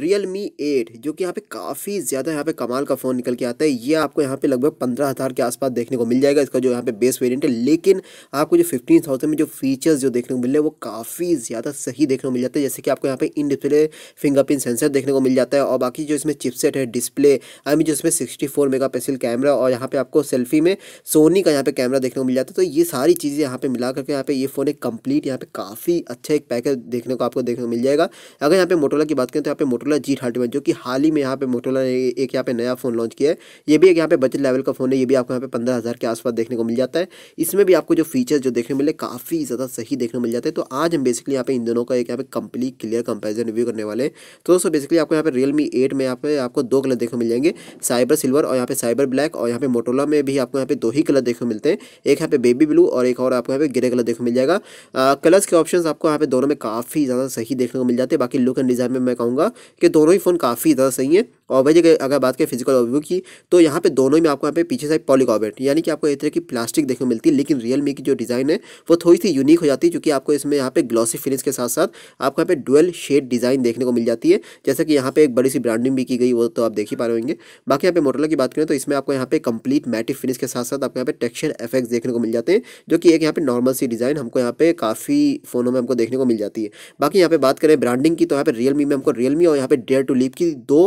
real me at जो कि यहाँ पे काफ़ी ज़्यादा यहाँ पे कमाल का फ़ोन निकल के आता है ये आपको यहाँ पे लगभग पंद्रह हज़ार के आसपास देखने को मिल जाएगा इसका जो यहाँ पे बेस वेरिएंट है लेकिन आपको जो फिफ्टीन थाउजेंड में जो फीचर्स जो देखने को मिल रहे हैं वो काफ़ी ज़्यादा सही देखने को मिल जाता है जैसे कि आपको यहाँ पे इन डिस्प्ले फिंगरप्रिंट सेंसर देखने को मिल जाता है और बाकी जो इसमें चिपसेट है डिस्प्ले आई मीन जो इसमें sixty four megapixel camera और यहाँ पर आपको सेल्फी में सोनी का यहाँ पे कैमरा देखने को मिल जाता है तो ये सारी चीज़ें यहाँ पर मिला करके यहाँ पर ये फ़ोन एक कंप्लीट यहाँ पे काफ़ी अच्छा एक पैकेज देखने को आपको देखने को मिल जाएगा अगर यहाँ पे मोटोला की बात करें तो यहाँ पे moto Motorola G thirty one जो कि हाल ही में यहाँ पे मोटोला ने एक यहाँ पे नया फ़ोन लॉन्च किया है ये भी एक यहाँ पे बजट लेवल का फ़ोन है ये भी आपको यहाँ पे पंद्रह हज़ार के आसपास देखने को मिल जाता है इसमें भी आपको जो फीचर जो देखने मिले काफ़ी ज़्यादा सही देखने मिल जाते हैं तो आज हम बेसिकली यहाँ पे इन दोनों का एक यहाँ पे कंप्लीट क्लियर कंपेरिजन रिव्यू करने वाले तो दोस्तों बेसिकली आपको यहाँ पे रियलमी एट में यहाँ पे आपको दो कलर देखने मिल जाएंगे साइबर सिल्वर और यहाँ पे साइबर ब्लैक और यहाँ पे मोटोला में भी आपको यहाँ पे दो ही कलर देखने मिलते हैं एक यहाँ पे बेबी ब्लू और एक और आपको यहाँ पे ग्रे कलर देखने मिल जाएगा कलर्स के ऑप्शन आपको यहाँ पे दोनों में काफ़ी ज़्यादा सही देखने को मिल जाते हैं बाकी लुक एंड डिज़ाइन में मैं कहूँगा कि दोनों ही फ़ोन काफ़ी ज़्यादा सही हैं ऑर्बिट की अगर बात करें फिजिकल ऑर्बिट की तो यहाँ पे दोनों में आपको यहाँ पे पीछे साइड पॉलिक यानी कि आपको एक तरह की प्लास्टिक देखने को मिलती है लेकिन रियल मी की जो डिज़ाइन है वो थोड़ी सी यूनिक हो जाती है क्योंकि आपको इसमें यहाँ पे ग्लॉसी फिनिश के साथ साथ आपको यहाँ पे डुअल शेड डिज़ाइन देखने को मिल जाती है जैसे कि यहाँ पे एक बड़ी सी ब्रांडिंग भी की गई वो तो आप देख ही पा रहे होंगे बाकी यहाँ पे मोटरला की बात करें तो इसमें आपको यहाँ पे कंप्लीट मैटिक फिनिश के साथ साथ आपको यहाँ पे टेक्चर एफेक्ट देखने को मिल जाते हैं जो कि एक यहाँ पे नॉर्मल सी डिज़ाइन हमको यहाँ पे काफ़ी फ़ोनों में हमको देखने को मिल जाती है बाकी यहाँ पे बात करें ब्रांडिंग की तो यहाँ पे रियलमी में हमको रियलमी और यहाँ पे डेयर टू लीप की दो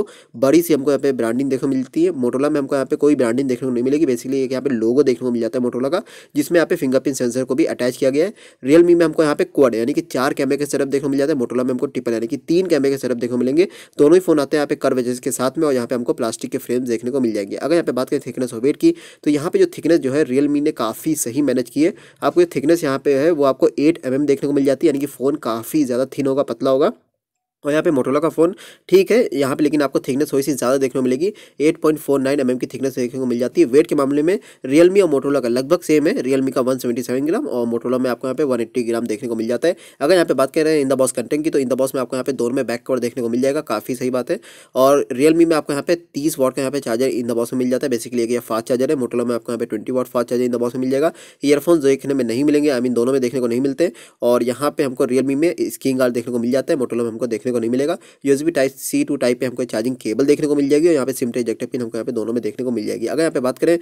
बड़ी सी हमको यहाँ पे ब्रांडिंग देखने को मिलती है मोटोला में हमको यहाँ पे कोई ब्रांडिंग देखने को नहीं मिलेगी बेसिकली एक यहाँ पे लोगो देखने को मिल जाता है मोटोला का जिसमें यहाँ पे फिंगरप्रिंट सेंसर को भी अटैच किया गया है रियलमी में हमको यहाँ पे क्वाड यानी कि चार कैमरे के सेटअप देखने को मिल जाता है मोटोला में हमको टिपल यानी कि तीन कैमरे के सेटअप देखने को मिलेंगे दोनों ही फोन आते हैं यहाँ पे कर एजेस के साथ में और यहाँ पे हमको प्लास्टिक के फ्रेम देखने को मिल जाएंगे अगर यहाँ पे बात करें थिकनेस और वेट की तो यहाँ पे जो थिकनेस जो है रियलमी ने काफ़ी सही मैनेज की है आपको जो थिकनेस यहाँ पे है वो आपको एट एम देखने को मिल जाती है यानी कि फ़ोन काफ़ी ज़्यादा थिन होगा पतला होगा और यहाँ पे मोटोला का फ़ोन ठीक है यहाँ पे लेकिन आपको थिकनेस थोड़ी सी ज़्यादा देखने को मिलेगी eight point four nine M M की थिकनेस देखने को मिल जाती है वेट के मामले में रियलमी और मोटोला का लगभग सेम है रियलमी का वन सेवेंटी सेवन ग्राम और मोटोला में आपको यहाँ पे वन ग्राम देखने को मिल जाता है अगर यहाँ पे बात कर रहे हैं इन द बॉस कंटेंट की तो इन द बॉस में आपको यहाँ पे दोनों में बैक कवर देखने को मिल जाएगा काफ़ी सही बात है और रियलमी में आपको यहाँ पे तीस वॉट का यहाँ पे चार्जर इन द बॉस में मिल जाता है बेसिकली एक फास्ट चार्जर है मोटोला में आपको यहाँ पे twenty watt fast charger in the box में मिल जाएगा ईयरफोन देखने में नहीं मिलेंगे आई मीन दोनों में देखने को नहीं मिलते और यहाँ पे हमको रियलमी में स्क्रीन गार्ड देखने को मिल जाता है मोटोला में हमको देखने को को नहीं मिलेगा USB type C to type पे हमको चार्जिंग केबल देखने को मिल जाएगी और यहाँ पे सिम इजेक्टर पिन हमको यहाँ पे दोनों में देखने को मिल जाएगी अगर यहाँ पे बात करें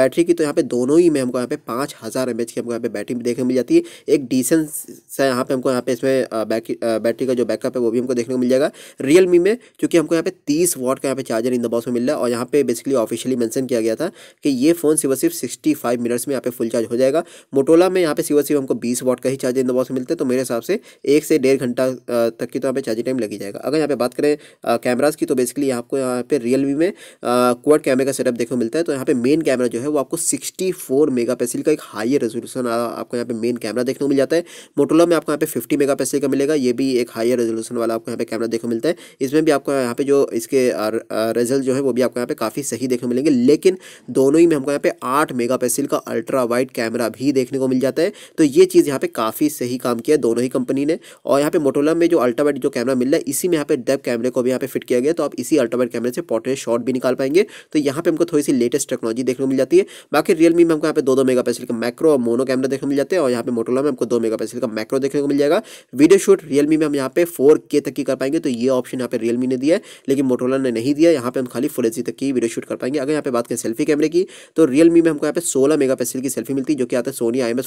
बैटरी की तो यहाँ पे दोनों ही में हमको यहाँ पे पाँच हज़ार एम की हमको यहाँ पे बैटरी भी देखने को मिल जाती है एक डिसेंस सा यहाँ पे हमको यहाँ पे इसमें बैटरी का जो बैकअप है वो भी हमको देखने को मिल जाएगा रियल मी में चूँकि हमको यहाँ पे तीस वॉट का यहाँ पे चार्जर इन द बॉक्स में मिल रहा है और यहाँ पे बेसिकली ऑफिशियली मैंशन किया गया था कि ये फोन सिर्फ सिर्फ सिक्सटी फाइव मिनट्स में यहाँ पे फुल चार्ज हो जाएगा मोटोला में यहाँ पे सिर्फ सिर्फ हमको बीस वॉट का ही चार्जर इन द बॉक्स मिलता है तो मेरे हिसाब से एक से डेढ़ घंटा तक की तो यहाँ पे चार्ज काफ़ी टाइम लगी जाएगा अगर यहाँ पे बात करें कैमराज की तो बेसिकली आपको यहाँ पे रियलमी में क्वाड कैमरे का सेटअप देखने को मिलता है तो यहाँ पे मेन कैमरा जो है वो आपको 64 मेगापिक्सल का एक हाई रेजोल्यूशन आपको यहाँ पे मेन कैमरा देखने को मिल जाता है मोटोला में आपको यहाँ पे 50 मेगापिक्सल का मिलेगा ये भी एक हाई रेजोल्यूशन वाला आपको यहाँ पे कैमरा देखने को मिलता है इसमें भी आपको यहाँ पे जो इसके रिजल्ट जो है वो भी आपको यहाँ पे काफ़ी सही देखने को मिलेंगे लेकिन दोनों ही में हमको यहाँ पे आठ मेगा का अल्ट्रा वाइड कैमरा भी देखने को मिल जाता है तो ये चीज़ यहाँ पे काफ़ी सही काम किया दोनों ही कंपनी ने और यहाँ पे मोटोला में जो अल्ट्रा वाइड जो कैमरा कैमरा मिल रहा है इसी में यहाँ पे डेप कैमरे को भी यहाँ पे फिट किया गया तो आप इसी अल्ट्रावाइड कैमरे से पोर्ट्रेट शॉट भी निकाल पाएंगे तो यहाँ पे हमको थोड़ी सी लेटेस्ट टेक्नोलॉजी देखने को मिल जाती है बाकी रियलमी में हमको यहाँ पे दो दो मेगा का मैक्रो और मोनो कैमरा देखने मिल जाते हैं और यहाँ पे मोटोला में हमको दो मेगा का मैक्रो देखने को मिल जाएगा वीडियो शूट रियलमी में हम यहाँ पे फोर तक की कर पाएंगे तो ये ऑप्शन यहाँ पे रियलमी ने दिया है लेकिन मोटोला ने नहीं दिया यहाँ पे हम खाली फुल तक की वीडियो शूट कर पाएंगे अगर यहाँ पे बात करें सेल्फी कैमरे की तो रियलमी में हमको यहाँ पे सोलह मेगा की सेल्फी मिलती है जो कि आता है सोनी आई एम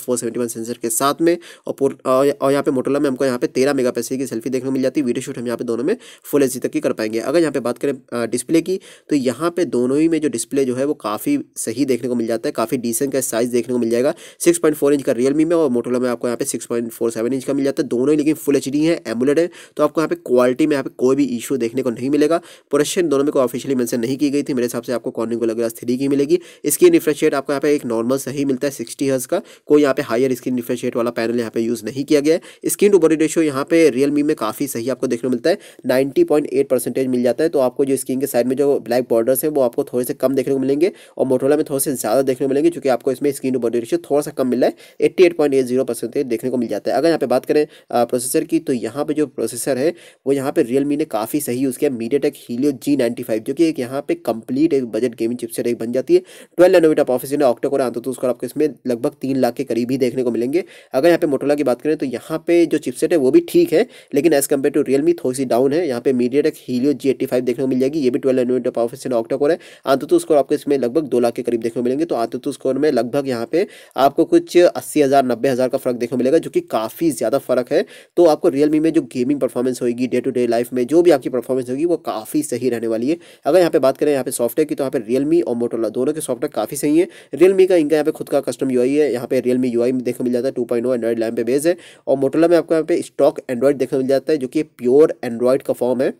सेंसर के साथ में और यहाँ पे मोटोला में हमको यहाँ पे तेरह मेगा की सेल्फी देखने को मिल जाती है वीडियो शूट हम यहाँ पे दोनों में फुल एच तक की कर पाएंगे अगर यहाँ पे बात करें डिस्प्ले की तो यहाँ पे दोनों ही में जो डिस्प्ले जो है वो काफ़ी सही देखने को मिल जाता है काफ़ी डिसेंट का साइज़ देखने को मिल जाएगा सिक्स पॉइंट फोर इंच का रियलमी में और मोटोला में आपको यहाँ पे सिक्स इंच का मिल जाता है दोनों ही लेकिन फुल एच है एमुलेट है तो आपको यहाँ पे क्वालिटी में यहाँ पे कोई भी इशू देखने को नहीं मिलेगा प्रोडक्शन दोनों में कोई ऑफिशियली मैंसन नहीं की गई थी मेरे हिसाब से आपको कॉर्निंग को लग रहा थ्री की मिलेगी स्क्रीन रिफ्रेशिएट आपको यहाँ पे एक नॉर्मल सही मिलता है सिक्सटी हर्स का कोई यहाँ पे हायर स्क्रीन रिफ्रेशिएट वाला पैनल यहाँ पे यूज़ नहीं किया गया स्क्रीन टू बॉडी रेशियो यहाँ पे रियलमी में काफ़ी सही आपको आपको देखने को मिलता है नाइन्टी पॉइंट एट परसेंटेज मिल जाता है तो आपको जो स्क्रीन के साइड में जो ब्लैक बॉर्डर्स है वो आपको थोड़े से कम देखने को मिलेंगे और मोटोला में थोड़े से ज़्यादा देखने को मिलेंगे क्योंकि आपको इसमें स्क्रीन टू बॉडी रेशियो थोड़ा सा कम मिल रहा है eighty eight point eight zero percentage देखने को मिल जाता है अगर यहाँ पर बात करें प्रोसेसर की तो यहाँ पर जो प्रोसेसर है वो यहाँ पर रियलमी ने काफ़ी सही यूज़ किया मीडिया टेक हीलियो जी जो कि एक यहाँ पे कंप्लीट एक बजट गेमिंग चिपसेट एक बन जाती है ट्वेल्व नोमीटर ऑफिसर ने ऑक्टोकोर तो उसको आपको इसमें लगभग तीन लाख के करीब ही देखने को मिलेंगे अगर यहाँ पे मोटोला की बात करें तो यहाँ पे जो चिपसेट है वो भी ठीक है लेकिन एज कम्पेयर टू रियलमी थोड़ी सी डाउन है यहाँ पे MediaTek Helio G eighty five देखने को मिल जाएगी ये भी ट्वेल्व एनवेट पावर से ऑक्टा कोर है आंतु स्कोर आपको इसमें लगभग दो लाख के करीब देखने को मिलेंगे तो आंतु स्कोर में लगभग यहाँ पे आपको कुछ अस्सी हज़ार नब्बे हज़ार का फर्क देखने को मिलेगा जो कि काफ़ी ज़्यादा फर्क है तो आपको रियलमी में जो गेमिंग परफॉर्मेंस होगी डे टू डे लाइफ में जो भी आपकी परफॉर्मेंस होगी वो काफ़ी सही रहने वाली है अगर यहाँ पर बात करें यहाँ पे सॉफ्टवेयर की तो यहाँ पर रियलमी और मोटोला दोनों के सॉफ्टवेयर काफ़ी सही है रियलमी का इनका यहाँ पे खुद का कस्टम यू है यहाँ पे रियलमी यू आई देखने मिल जाता है टू पॉइंट नो एंड्रॉइड लैम पे बेस है और मोटोला में आपको यहाँ पे स्टॉक एंड्रॉइड देखने मिल जाता है जो कि प्योर एंड्रॉयड का फॉर्म है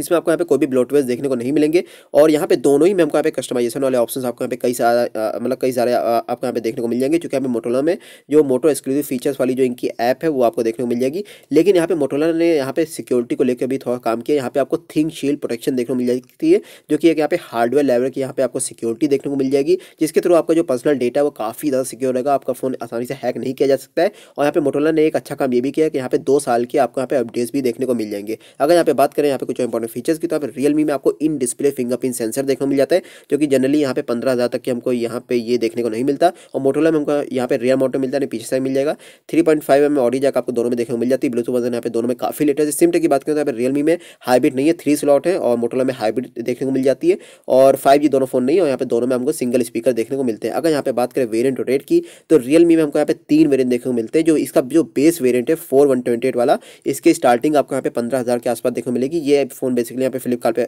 इसमें आपको यहाँ पे कोई भी ब्लोटवेयर देखने को नहीं मिलेंगे और यहाँ पे दोनों ही में हमको यहाँ पे कस्टमाइजेशन वाले ऑप्शंस आपको यहाँ पे कई सारा मतलब कई सारे आपको यहाँ पे देखने को मिल जाएंगे क्योंकि यहाँ पे मोटोला में जो मोटो एक्सक्लूसिव फीचर्स वाली जो इनकी ऐप है वो आपको देखने को मिल जाएगी लेकिन यहाँ पे मोटोला ने यहाँ पे सिक्योरिटी को लेकर भी थोड़ा काम किया यहाँ पे आपको थिंक शील्ड प्रोटेक्शन देखने को मिल जाती है जो कि एक यहाँ पे हार्डवेयर लेवल की यहाँ पे आपको सिक्योरिटी देखने को मिल जाएगी जिसके थ्रू आपका जो पर्सनल डेटा है वो काफ़ी ज़्यादा सिक्योर रहेगा आपका फ़ोन आसानी से हैक नहीं किया जा सकता है और यहाँ पे मोटोला ने एक अच्छा काम ये भी किया कि यहाँ पे दो साल के आपको यहाँ पे अपडेट्स भी देखने को मिल जाएंगे अगर यहाँ पे बात करें यहाँ पे कुछ इंपॉर्टेंट फीचर्स की तो आप रियलमी में आपको इन डिस्प्ले फिंगरप्रिंट सेंसर देखने को मिल जाता है जो कि जनरली यहाँ पे पंद्रह हज़ार तक के हमको यहाँ पे ये देखने को नहीं मिलता और मोटोला में हमको यहाँ पे रियर मोटो मिलता है पीछे साइड मिल जाएगा three point five M audio जाकर आपको दोनों में देखने को मिल जाती है ब्लूटूथ वर्जन यहाँ पे दोनों में काफ़ी लेटेस्ट सिम की बात करें तो यहाँ पर रियलमी में हाइब्रिड नहीं है थ्री स्लॉट है और मोटोला में हाइब्रिड देखने को मिल जाती है और फाइव दोनों फोन नहीं है और यहाँ पर दोनों में हमको सिंगल स्पीकर देखने को मिलते हैं अगर यहाँ पर बात करें वेरियंट रेट की तो रियलमी में हमको यहाँ पे तीन वेरियंट देखने को मिलते हैं जो इसका जो बेस वेरियंट है फोर वाला इसकी स्टार्टिंग आपको यहाँ पे पंद्रह के आसपास देखने को मिलेगी ये फोन फ़ोन बेसिकली यहाँ पे फ्लिपकार्ट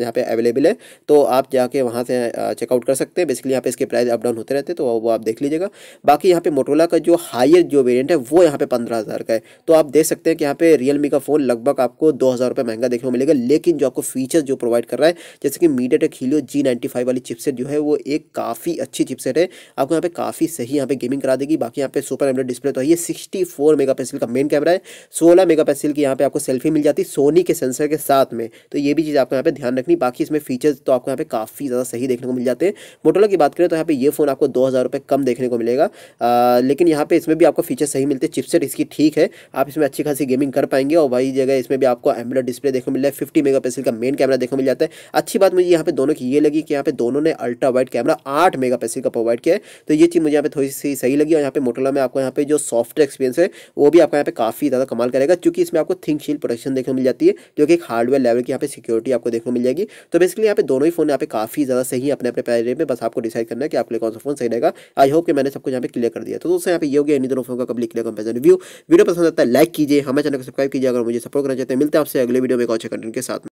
यहाँ पे अवेलेबल है तो आप जाके वहाँ से चेकआउट कर सकते हैं बेसिकली यहाँ पे इसके प्राइस अप डाउन होते रहते हैं तो वो आप देख लीजिएगा बाकी यहाँ पे मोटोला का जो हायर जो वेरियंट है वो यहाँ पे पंद्रह हज़ार का है तो आप देख सकते हैं कि यहाँ पे रियलमी का फ़ोन लगभग आपको दो हज़ार रुपये महंगा देखने को मिलेगा लेकिन जो आपको फीचर जो प्रोवाइड कर रहा है जैसे कि MediaTek Helio G ninety five वाली चिपसेट जो है वो एक काफ़ी अच्छी चिपसेट है आपको यहाँ पे काफ़ी सही यहाँ पे गेमिंग करा देगी बाकी यहाँ पे सुपर एमलेट डिस्प्ले तो है ये सिक्सटी फोर मेगा का मेन कैमरा है सोलह मेगा की यहाँ पे आपको सेल्फी मिल जाती सोनी के सेंसर के साथ में में तो ये भी चीज़ आपको यहाँ पे ध्यान रखनी बाकी इसमें फीचर्स तो आपको यहाँ पे काफ़ी ज़्यादा सही देखने को मिल जाते हैं मोटोला की बात करें तो यहाँ पे ये फ़ोन आपको दो हज़ार रुपये कम देखने को मिलेगा आ, लेकिन यहाँ पे इसमें भी आपको फीचर सही मिलते हैं चिपसेट इसकी ठीक है आप इसमें अच्छी खासी गेमिंग कर पाएंगे और वही जगह इसमें भी आपको एमरा डिस्प्ले देखने को मिल जाए फिफ्टी मेगा का मेन कैमरा देखने को मिल जाता है अच्छी बात मुझे यहाँ पे दोनों की ये लगी कि यहाँ पे दोनों ने अल्ट्रा वाइड कैमरा आठ मेगा का प्रोवाइड किया है तो ये चीज़ मुझे यहाँ पे थोड़ी सी सही लगी और यहाँ पे मोटोला में आपको यहाँ पे जो सॉफ्टवेयर एक्सपीरियंस है वो भी आपको यहाँ पे काफ़ी ज़्यादा कमाल करेगा क्योंकि इसमें आपको थिंक शील प्रोडक्शन देखने को मिल जाती है जो कि एक हार्डवेयर लेवल की यहाँ पे सिक्योरिटी आपको देखने मिल जाएगी तो बेसिकली यहाँ पे दोनों ही फोन यहाँ पे काफ़ी ज़्यादा सही अपने अपने प्राइस में बस आपको डिसाइड करना है कि आपके लिए कौन सा फोन सही रहेगा आई होप कि मैंने सबको यहाँ पे क्लियर कर दिया तो दोस्तों यहाँ पे ये हो गया इन दोनों फोन का कभी क्लियर कंपेरिजन रिव्यू वीडियो पसंद आता है लाइक कीजिए हमारे चैनल को सब्सक्राइब कीजिए अगर मुझे सपोर्ट करना चाहते हैं मिलते हैं आपसे अगले वीडियो में एक अच्छे कंटेंट के साथ